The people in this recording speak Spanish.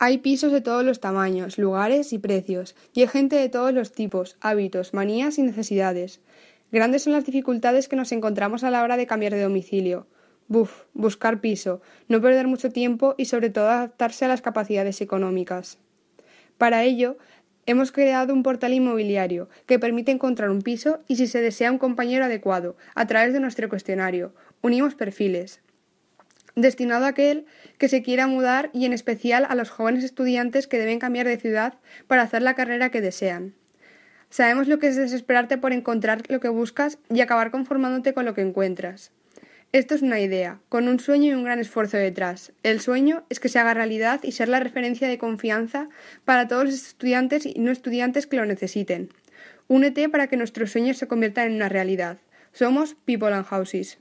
Hay pisos de todos los tamaños, lugares y precios, y hay gente de todos los tipos, hábitos, manías y necesidades. Grandes son las dificultades que nos encontramos a la hora de cambiar de domicilio. Buf, buscar piso, no perder mucho tiempo y sobre todo adaptarse a las capacidades económicas. Para ello, hemos creado un portal inmobiliario que permite encontrar un piso y si se desea un compañero adecuado a través de nuestro cuestionario. Unimos perfiles, destinado a aquel que se quiera mudar y en especial a los jóvenes estudiantes que deben cambiar de ciudad para hacer la carrera que desean. Sabemos lo que es desesperarte por encontrar lo que buscas y acabar conformándote con lo que encuentras. Esto es una idea, con un sueño y un gran esfuerzo detrás. El sueño es que se haga realidad y ser la referencia de confianza para todos los estudiantes y no estudiantes que lo necesiten. Únete para que nuestros sueños se conviertan en una realidad. Somos People and Houses.